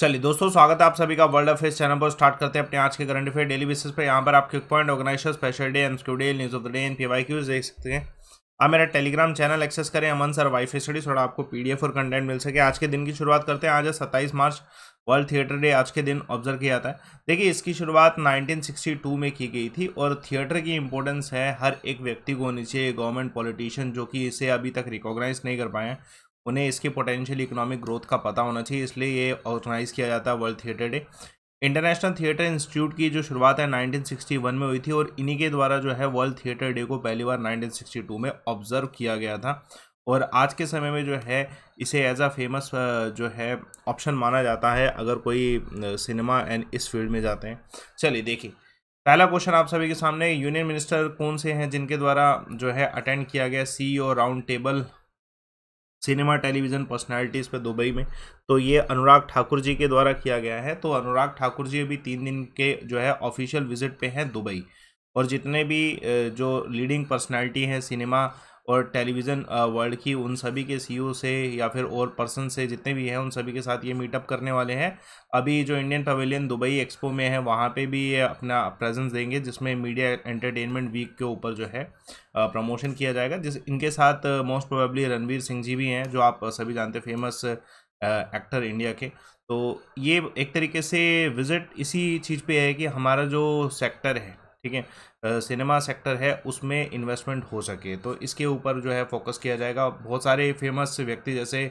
चलिए दोस्तों स्वागत है आप सभी का वर्ल्ड अफेयर चैनल पर स्टार्ट करते हैं अपने आज के करंट अफेयर डेली बेसिस पर यहाँ पर आप quick point organizer special day MCQ day news of the day and P Y Qs देख सकते हैं आप मेरा टेलीग्राम चैनल एक्सेस करें Aman sir Y WiFi study थोड़ा आपको पी और कंटेंट मिल सके आज के दिन की शुरुआत करते हैं आज है सत्ताईस मार्च वर्ल्ड थिएटर डे आज के दिन ऑब्जर्व किया जाता है देखिए इसकी शुरुआत नाइनटीन में की गई थी और थिएटर की इंपॉर्टेंस है हर एक व्यक्ति को होनी चाहिए गवर्नमेंट पॉलिटिशियन जो कि इसे अभी तक रिकॉग्नाइज नहीं कर पाए हैं उन्हें इसकी पोटेंशियल इकोनॉमिक ग्रोथ का पता होना चाहिए इसलिए ये ऑर्गेनाइज़ किया जाता है world theatre day international theatre institute की जो शुरुआत है 1961 में हुई थी और इन्हीं के द्वारा जो है वर्ल्ड थिएटर डे को पहली बार 1962 में ऑब्जर्व किया गया था और आज के समय में जो है इसे एज आ फेमस जो है ऑप्शन माना जाता है अगर कोई सिनेमा एंड इस फील्ड में जाते हैं चलिए देखिए पहला क्वेश्चन आप सभी के सामने यूनियन मिनिस्टर कौन से हैं जिनके द्वारा जो है अटेंड किया गया C O round table cinema television personalities पे दुबई में तो ये अनुराग ठाकुर जी के द्वारा किया गया है तो अनुराग ठाकुर जी अभी तीन दिन के जो है ऑफिशियल विजिट पे हैं दुबई और जितने भी जो लीडिंग पर्सनैलिटी हैं सिनेमा और टेलीविज़न वर्ल्ड की उन सभी के सीईओ e से या फिर और पर्सन से जितने भी हैं उन सभी के साथ ये मीटअप करने वाले हैं अभी जो इंडियन पवेलियन दुबई एक्सपो में है वहाँ पे भी ये अपना प्रेजेंस देंगे जिसमें मीडिया एंटरटेनमेंट वीक के ऊपर जो है प्रमोशन किया जाएगा जिस इनके साथ मोस्ट प्रोबेबली रणवीर सिंह जी भी हैं जो आप सभी जानते फेमस एक्टर इंडिया के तो ये एक तरीके से विज़िट इसी चीज़ पर है कि हमारा जो सेक्टर है ठीक है सिनेमा सेक्टर है उसमें इन्वेस्टमेंट हो सके तो इसके ऊपर जो है फोकस किया जाएगा बहुत सारे फेमस व्यक्ति जैसे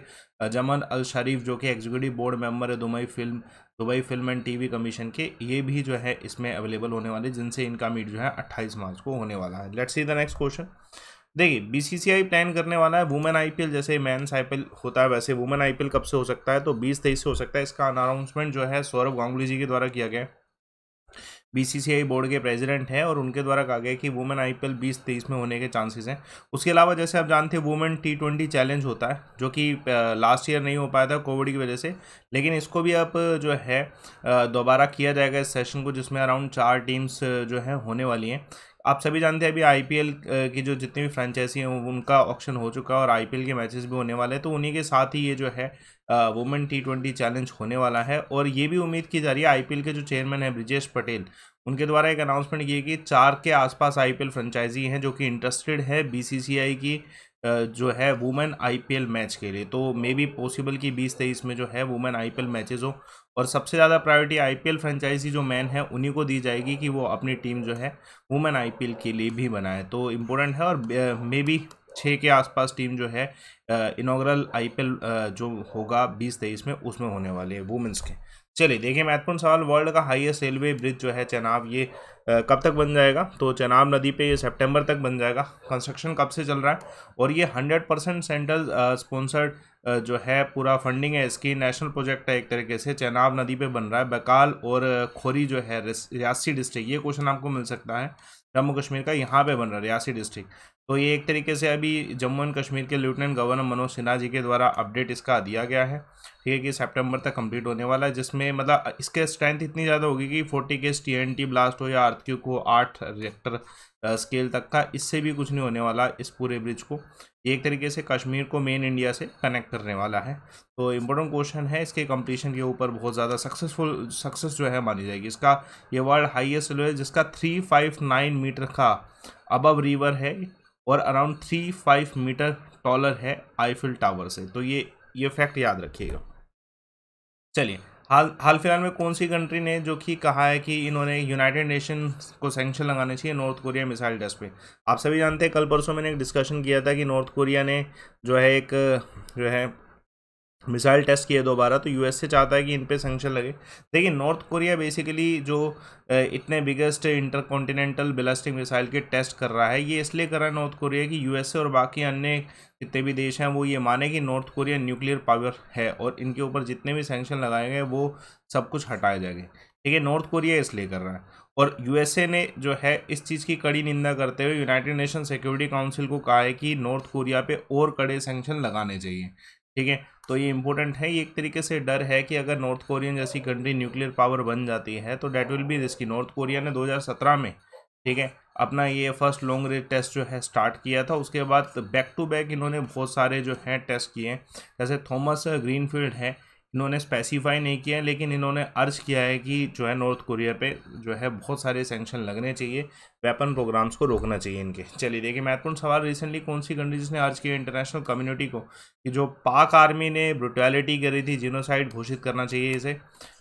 जमन अल शरीफ जो कि एग्जीक्यूटिव बोर्ड मेंबर है Dubai film Dubai film and TV commission के ये भी जो है इसमें अवेलेबल होने वाले जिनसे इनका मीट जो है अट्ठाईस मार्च को होने वाला है let's see the next question देखिए बीसीसीआई प्लान करने वाला है वुमेन आईपीएल जैसे मेंस आईपीएल होता है वैसे वुमेन आईपीएल कब से हो सकता है तो बीस तेईस से हो सकता है इसका अनाउंसमेंट जो है सौरभ गांगुली जी के द्वारा किया गया है बीसीसीआई बोर्ड के प्रेसिडेंट हैं और उनके द्वारा कहा गया कि वुमेन आईपीएल 2023 में होने के चांसेस हैं उसके अलावा जैसे आप जानते हैं वुमेन टी ट्वेंटी चैलेंज होता है जो कि लास्ट ईयर नहीं हो पाया था कोविड की वजह से लेकिन इसको भी अब जो है दोबारा किया जाएगा इस सेशन को जिसमें अराउंड चार टीम्स जो हैं होने वाली हैं आप सभी जानते हैं अभी आई की जो जितनी भी फ्रेंचाइजी हैं उनका ऑप्शन हो चुका है और आई के मैचेस भी होने वाले हैं तो उन्हीं के साथ ही ये जो है वुमेन टी ट्वेंटी चैलेंज होने वाला है और ये भी उम्मीद की जा रही है आईपीएल के जो चेयरमैन है ब्रिजेश पटेल उनके द्वारा एक अनाउंसमेंट किए कि चार के आसपास आईपीएल फ्रेंचाइजी हैं जो कि इंटरेस्टेड है बीसीसीआई की जो है वुमेन आईपीएल मैच के लिए तो मे बी पॉसिबल कि बीस तेईस में जो है वुमेन आईपीएल मैचेस हो और सबसे ज़्यादा प्रायोरिटी आईपीएल फ्रेंचाइजी जो मैन है उन्हीं को दी जाएगी कि वो अपनी टीम जो है वुमेन आईपीएल के लिए भी बनाए तो इम्पोर्टेंट है और मे बी छः के आसपास टीम जो है इनोग्रल आईपीएल जो होगा बीस तेईस में उसमें होने वाले हैं वुमेंस के चलिए देखिए महत्वपूर्ण सवाल वर्ल्ड का हाईएस्ट रेलवे ब्रिज जो है चेनाब ये आ, कब तक बन जाएगा तो चेनाब नदी पे ये सितंबर तक बन जाएगा कंस्ट्रक्शन कब से चल रहा है और ये 100 परसेंट सेंट्रल स्पॉन्सर्ड जो है पूरा फंडिंग है इसकी नेशनल प्रोजेक्ट है एक तरीके से चेनाब नदी पे बन रहा है बकाल और खोरी जो है रियासी डिस्ट्रिक्ट ये क्वेश्चन आपको मिल सकता है जम्मू कश्मीर का यहाँ पे बन रहा है रियासी डिस्ट्रिक्ट तो ये एक तरीके से अभी जम्मू एंड कश्मीर के लेफ्टिनेंट गवर्नर मनोज सिन्हा जी के द्वारा अपडेट इसका दिया गया है ठीक है कि सितंबर तक कंप्लीट होने वाला है जिसमें मतलब इसके स्ट्रेंथ इतनी ज़्यादा होगी कि फोर्टी केस टी ब्लास्ट हो या आर्थिक को आठ रिएक्टर स्केल तक का इससे भी कुछ नहीं होने वाला इस पूरे ब्रिज को एक तरीके से कश्मीर को मेन इंडिया से कनेक्ट करने वाला है तो इम्पोर्टेंट क्वेश्चन है इसके कंप्लीशन के ऊपर बहुत ज़्यादा सक्सेसफुल सक्सेस जो है मानी जाएगी इसका ये वर्ल्ड हाइएस्ट लेवल जिसका थ्री फाइव नाइन मीटर का अबव रिवर है और around three five metre taller है आईफिल टावर से तो ये ये फैक्ट याद रखिएगा चलिए हाल हाल फिलहाल में कौन सी कंट्री ने जो कि कहा है कि इन्होंने यूनाइटेड नेशन को सेंक्शन लगाने चाहिए नॉर्थ कोरिया मिसाइल टेस्ट पे आप सभी जानते हैं कल परसों मैंने एक डिस्कशन किया था कि नॉर्थ कोरिया ने जो है एक जो है मिसाइल टेस्ट किए दोबारा तो यूएसए चाहता है कि इन पे सेंक्शन लगे देखिए नॉर्थ कोरिया बेसिकली जो इतने बिगेस्ट इंटर कॉन्टिनेंटल मिसाइल के टेस्ट कर रहा है ये इसलिए कर रहा है नॉर्थ कोरिया कि यूएसए और बाकी अन्य जितने भी देश हैं वो ये माने कि नॉर्थ कोरिया न्यूक्लियर पावर है और इनके ऊपर जितने भी सेंक्शन लगाए गए वो सब कुछ हटाए जाएंगे ठीक है नॉर्थ कोरिया इसलिए कर रहा है और यूएसए ने जो है इस चीज़ की कड़ी निंदा करते हुए यूनाइटेड नेशन सिक्योरिटी काउंसिल को कहा है कि नॉर्थ कोरिया पे और कड़े सेंक्शन लगाने चाहिए ठीक है तो ये इंपॉर्टेंट है ये एक तरीके से डर है कि अगर नॉर्थ कोरियन जैसी कंट्री न्यूक्लियर पावर बन जाती है तो that will be risky North Korea ने 2017 में ठीक है अपना ये फर्स्ट लॉन्ग रेंज टेस्ट जो है स्टार्ट किया था उसके बाद बैक टू बैक इन्होंने बहुत सारे जो हैं टेस्ट किए जैसे थॉमस ग्रीनफील्ड है इन्होंने स्पेसिफाई नहीं किया है लेकिन इन्होंने अर्ज किया है कि जो है नॉर्थ कोरिया पे जो है बहुत सारे सेंक्शन लगने चाहिए वेपन प्रोग्राम्स को रोकना चाहिए इनके चलिए देखिए महत्वपूर्ण सवाल रिसेंटली कौन सी कंट्रीज ने अर्ज किया इंटरनेशनल कम्युनिटी को कि जो पाक आर्मी ने ब्रुटैलिटी करी थी जिनोसाइड घोषित करना चाहिए इसे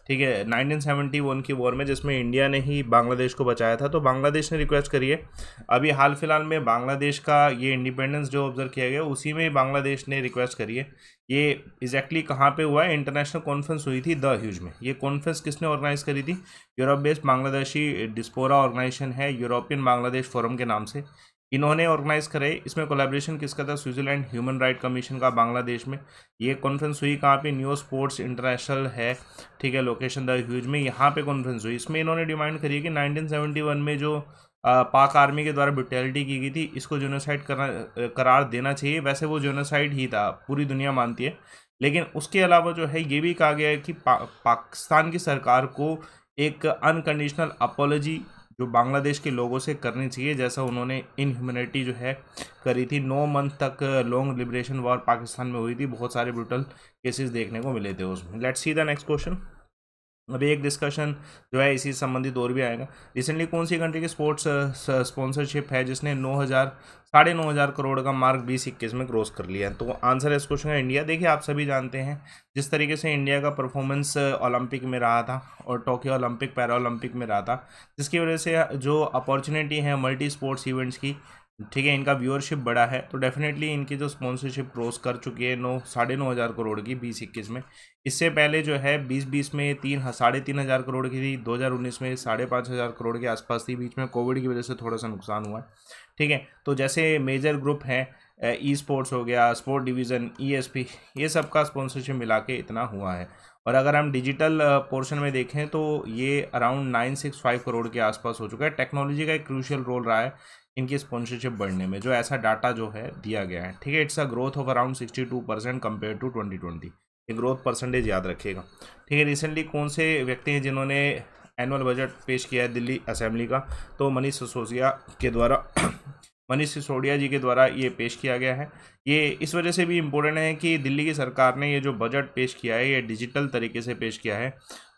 ठीक है 1971 की वॉर में जिसमें इंडिया ने ही बांग्लादेश को बचाया था तो बांग्लादेश ने रिक्वेस्ट करी है अभी हाल फिलहाल में बांग्लादेश का ये इंडिपेंडेंस जो ऑब्जर्व किया गया उसी में बांग्लादेश ने रिक्वेस्ट करी है ये एग्जैक्टली exactly कहाँ पे हुआ है इंटरनेशनल कॉन्फ्रेंस हुई थी द ह्यूज में ये कॉन्फ्रेंस किसने ऑर्गेनाइज करी थी Europe based Bangladeshi diaspora organization है यूरोपियन बांग्लादेश फोरम के नाम से इन्होंने ऑर्गेनाइज कराई इसमें कोलैबोरेशन किसका था स्विट्जरलैंड ह्यूमन राइट कमीशन का बांग्लादेश में ये कॉन्फ्रेंस हुई कहाँ पे न्यू स्पोर्ट्स इंटरनेशनल है ठीक है लोकेशन द ह्यूज में यहाँ पे कॉन्फ्रेंस हुई इसमें इन्होंने डिमांड करी कि 1971 में जो आ, पाक आर्मी के द्वारा ब्रिटेलिटी की गई थी इसको जोनोसाइड करार देना चाहिए वैसे वो जोनोसाइड ही था पूरी दुनिया मानती है लेकिन उसके अलावा जो है ये भी कहा गया है कि पा, पाकिस्तान की सरकार को एक अनकंडीशनल अपोलॉजी जो बांग्लादेश के लोगों से करनी चाहिए जैसा उन्होंने इनह्यूमनिटी जो है करी थी नौ मंथ तक लॉन्ग लिबरेशन वॉर पाकिस्तान में हुई थी बहुत सारे ब्रूटल केसेस देखने को मिले थे उसमें let's see the next question अभी एक डिस्कशन जो है इसी संबंधित और भी आएगा रिसेंटली कौन सी कंट्री की स्पोर्ट्स स्पॉन्सरशिप uh, uh, है जिसने नौ हज़ार साढ़े नौ हज़ार करोड़ का मार्क बीस इक्कीस में क्रॉस कर लिया है तो आंसर है इस क्वेश्चन का इंडिया देखिए आप सभी जानते हैं जिस तरीके से इंडिया का परफॉर्मेंस ओलंपिक uh, में रहा था और टोक्यो ओलंपिक पैरा ओलंपिक में रहा था जिसकी वजह से जो अपॉर्चुनिटी है मल्टी स्पोर्ट्स इवेंट्स की ठीक है इनका व्यूअरशिप बड़ा है तो डेफिनेटली इनकी जो स्पॉन्सरशिप क्रॉस कर चुकी है नौ साढ़े नौ हज़ार करोड़ की बीस इक्कीस में इससे पहले जो है बीस बीस में तीन हाँ, साढ़े तीन हज़ार करोड़ की थी दो हज़ार उन्नीस में साढ़े पाँच हज़ार करोड़ के आसपास थी बीच में कोविड की वजह से थोड़ा सा नुकसान हुआ ठीक है तो जैसे मेजर ग्रुप हैं ई स्पोर्ट्स हो गया स्पोर्ट डिवीज़न पी ये सब का स्पॉन्सरशिप मिला के इतना हुआ है और अगर हम डिजिटल पोर्शन में देखें तो ये around nine six five crore के आसपास हो चुका है टेक्नोलॉजी का एक क्रूशियल रोल रहा है इनकी स्पॉन्सरशिप बढ़ने में जो ऐसा डाटा जो है दिया गया है ठीक है it's a growth of around sixty two percent compare to twenty twenty ये ग्रोथ परसेंटेज याद रखिएगा ठीक है रिसेंटली कौन से व्यक्ति हैं जिन्होंने एनुअल बजट पेश किया है दिल्ली असेंबली का तो मनीष सिसोदिया के द्वारा मनीष सिसोदिया जी के द्वारा ये पेश किया गया है ये इस वजह से भी इम्पोर्टेंट है कि दिल्ली की सरकार ने ये जो बजट पेश किया है ये डिजिटल तरीके से पेश किया है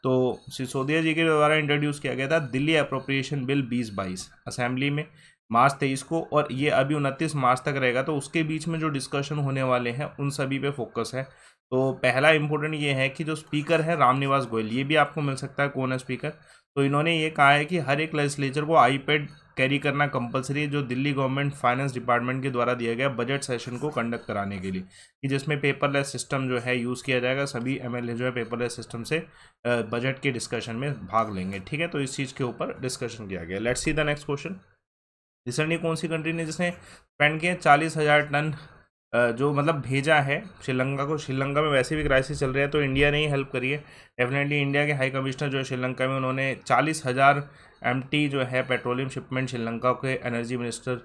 तो सिसोदिया जी के द्वारा इंट्रोड्यूस किया गया था दिल्ली अप्रोप्रिएशन बिल बीस बाईस असेंबली में मार्च तेईस को और ये अभी उनतीस मार्च तक रहेगा तो उसके बीच में जो डिस्कशन होने वाले हैं उन सभी पे फोकस है तो पहला इम्पोर्टेंट ये है कि जो स्पीकर है रामनिवास गोयल ये भी आपको मिल सकता है कौन है स्पीकर तो इन्होंने ये कहा है कि हर एक लेजिस्लेचर को आईपैड कैरी करना कंपलसरी है जो दिल्ली गवर्नमेंट फाइनेंस डिपार्टमेंट के द्वारा दिया गया बजट सेशन को कंडक्ट कराने के लिए कि जिसमें पेपरलेस सिस्टम जो है यूज़ किया जाएगा सभी एमएलए जो है पेपरलेस सिस्टम से बजट के डिस्कशन में भाग लेंगे ठीक है तो इस चीज़ के ऊपर डिस्कशन किया गया let's see the next question recently कौन सी कंट्री ने जिसने स्पेंड किया चालीस हज़ार टन जो मतलब भेजा है श्रीलंका को श्रीलंका में वैसे भी क्राइसिस चल रही है तो इंडिया ने ही हेल्प करी है डेफिनेटली इंडिया के हाई कमिश्नर जो है श्रीलंका में उन्होंने चालीस हज़ार एम जो है पेट्रोलियम शिपमेंट श्रीलंका के एनर्जी मिनिस्टर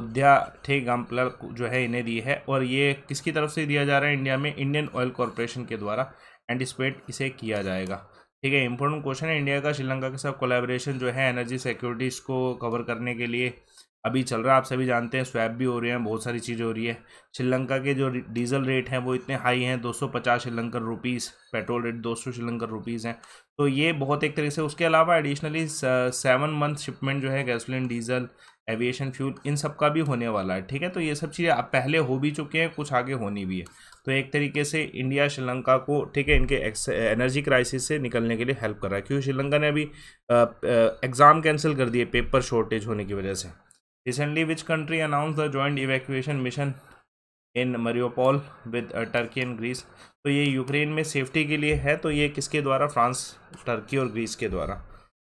उद्या थे गांपलर जो है इन्हें दी है और ये किसकी तरफ से दिया जा रहा है इंडिया में इंडियन ऑयल कॉरपोरेशन के द्वारा एंटिसपेट इसे किया जाएगा ठीक है इंपॉर्टेंट क्वेश्चन है इंडिया का श्रीलंका के साथ कोलैबोरेशन जो है एनर्जी सिक्योरिटीज़ को कवर करने के लिए अभी चल रहा है आप सभी जानते हैं स्वैप भी हो रहे हैं बहुत सारी चीज़ें हो रही है श्रीलंका के जो डीजल रेट हैं वो इतने हाई हैं 250 Sri Lankan rupees petrol rate 200 Sri Lankan rupees हैं तो ये बहुत एक तरीके से उसके अलावा एडिशनली सेवन मंथ शिपमेंट जो है गैसोलीन डीजल एविएशन फ्यूल इन सब का भी होने वाला है ठीक है तो ये सब चीज़ें अब पहले हो भी चुके हैं कुछ आगे होनी भी है तो एक तरीके से इंडिया श्रीलंका को ठीक है इनके एनर्जी क्राइसिस से निकलने के लिए हेल्प कर रहा है क्योंकि श्रीलंका ने अभी एग्ज़ाम कैंसिल कर दिए पेपर शॉर्टेज होने की वजह से Recently, which country announced the joint evacuation mission in Mariupol with Turkey and Greece तो ये यूक्रेन में सेफ्टी के लिए है तो ये किसके द्वारा फ्रांस टर्की और ग्रीस के द्वारा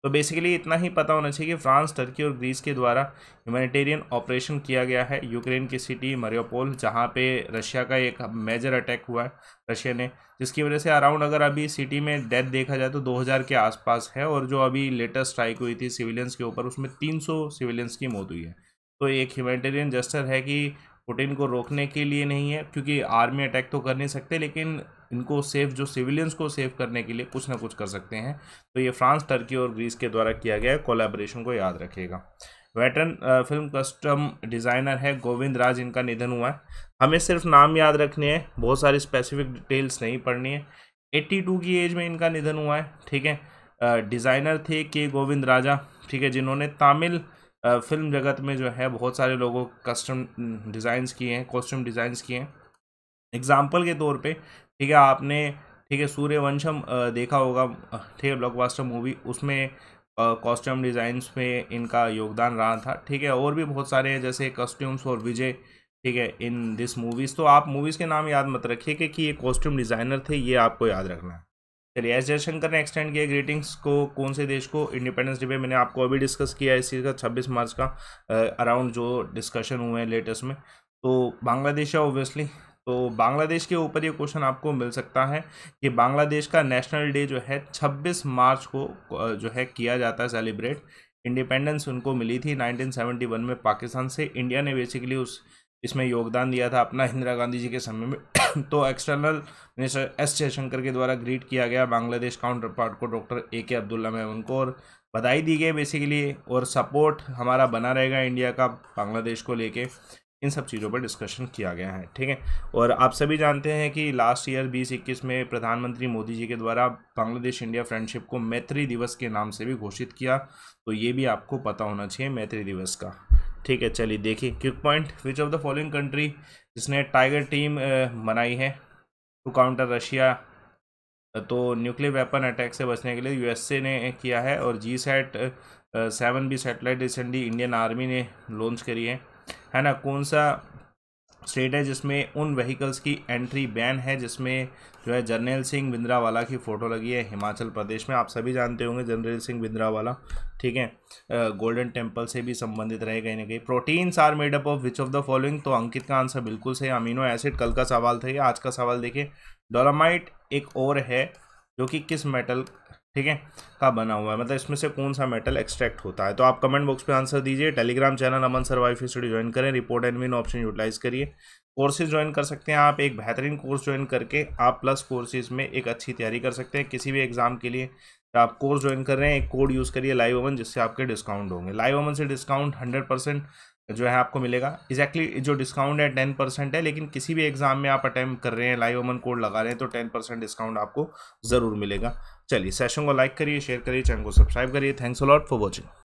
तो बेसिकली इतना ही पता होना चाहिए कि फ्रांस टर्की और ग्रीस के द्वारा ह्यूमैनिटेरियन ऑपरेशन किया गया है यूक्रेन की सिटी मरियोपोल जहाँ पे रशिया का एक मेजर अटैक हुआ है रशिया ने जिसकी वजह से अराउंड अगर अभी सिटी में डेथ देखा जाए तो 2000 के आसपास है और जो अभी लेटेस्ट स्ट्राइक हुई थी सिविलियंस के ऊपर उसमें तीन सिविलियंस की मौत हुई है तो एक ह्यूमेटेरियन जस्टर है कि पुटिन को रोकने के लिए नहीं है क्योंकि आर्मी अटैक तो कर नहीं सकते लेकिन इनको सेफ जो सिविलियंस को सेव करने के लिए कुछ ना कुछ कर सकते हैं तो ये फ्रांस टर्की और ग्रीस के द्वारा किया गया कोलेब्रेशन को याद रखेगा वेटर्न फिल्म कस्टम डिज़ाइनर है गोविंद राज इनका निधन हुआ है हमें सिर्फ नाम याद रखने हैं बहुत सारी स्पेसिफिक डिटेल्स नहीं पढ़नी है एट्टी की एज में इनका निधन हुआ है ठीक है डिज़ाइनर थे के गोविंद राजा ठीक है जिन्होंने तमिल फिल्म जगत में जो है बहुत सारे लोगों कस्टम डिज़ाइंस किए हैं कॉस्ट्यूम डिज़ाइंस किए हैं एग्ज़ाम्पल के तौर पे ठीक है आपने ठीक है सूर्यवंशम देखा होगा ठीक है ब्लॉकबास्टर मूवी उसमें कॉस्ट्यूम डिज़ाइंस में इनका योगदान रहा था ठीक है और भी बहुत सारे हैं जैसे कॉस्ट्यूम्स और विजय ठीक है इन दिस मूवीज़ तो आप मूवीज़ के नाम याद मत रखिए कि ये कॉस्ट्यूम डिज़ाइनर थे ये आपको याद रखना है चलिए एस जयशंकर ने एक्सटेंड किया ग्रीटिंग्स को कौन से देश को इंडिपेंडेंस डे पे मैंने आपको अभी डिस्कस किया है इस चीज़ का छब्बीस मार्च का अराउंड जो डिस्कशन हुए हैं लेटेस्ट में तो बांग्लादेश है ऑब्वियसली तो बांग्लादेश के ऊपर ये क्वेश्चन आपको मिल सकता है कि बांग्लादेश का नेशनल डे जो है छब्बीस मार्च को जो है किया जाता है सेलिब्रेट इंडिपेंडेंस उनको मिली थी 1971 में पाकिस्तान से इंडिया ने बेसिकली उस इसमें योगदान दिया था अपना इंदिरा गांधी जी के समय में तो एक्सटर्नल मिनिस्टर एस जयशंकर के द्वारा ग्रीट किया गया बांग्लादेश काउंटर पार्ट को डॉक्टर ए के अब्दुल्ला में उनको और बधाई दी गई बेसिकली और सपोर्ट हमारा बना रहेगा इंडिया का बांग्लादेश को लेके इन सब चीज़ों पर डिस्कशन किया गया है ठीक है और आप सभी जानते हैं कि लास्ट ईयर बीस इक्कीस में प्रधानमंत्री मोदी जी के द्वारा बांग्लादेश इंडिया फ्रेंडशिप को मैत्री दिवस के नाम से भी घोषित किया तो ये भी आपको पता होना चाहिए मैत्री दिवस का ठीक है चलिए देखिए quick point which of the following country जिसने टाइगर टीम बनाई है टू काउंटर रशिया तो न्यूक्लियर वेपन अटैक से बचने के लिए यूएसए ने किया है और GSAT seven B satellite recently Indian army ने लॉन्च करी है है ना कौन सा स्टेट है जिसमें उन व्हीकल्स की एंट्री बैन है जिसमें जो है जर्नैल सिंह बिंद्रावाला की फ़ोटो लगी है हिमाचल प्रदेश में आप सभी जानते होंगे जनरल सिंह बिंद्रावाला ठीक है गोल्डन टेम्पल से भी संबंधित रहे कहीं ना कहीं proteins are made up of which of the following तो अंकित का आंसर बिल्कुल सही अमीनो एसिड कल का सवाल था आज का सवाल देखिए डोलामाइट एक और है जो कि किस मेटल ठीक है का बना हुआ है मतलब इसमें से कौन सा मेटल एक्सट्रैक्ट होता है तो आप कमेंट बॉक्स पे आंसर दीजिए Telegram channel Aman sir Y study join करें report and mean option utilize करिए कोर्सेज ज्वाइन कर सकते हैं आप एक बेहतरीन कोर्स ज्वाइन करके आप प्लस कोर्सेज में एक अच्छी तैयारी कर सकते हैं किसी भी एग्ज़ाम के लिए तो आप कोर्स ज्वाइन कर रहे हैं एक कोड यूज़ करिए लाइव ओवन जिससे आपके डिस्काउंट होंगे लाइव ओवन से डिस्काउंट हंड्रेड परसेंट जो है आपको मिलेगा एग्जैक्टली exactly जो डिस्काउंट है टेन परसेंट है लेकिन किसी भी एग्ज़ाम में आप अटैम्प्ट कर रहे हैं लाइव अमन कोड लगा रहे हैं तो टेन परसेंट डिस्काउंट आपको ज़रूर मिलेगा चलिए सेशन को लाइक करिए शेयर करिए चैनल को सब्सक्राइब करिए thanks a lot lot for watching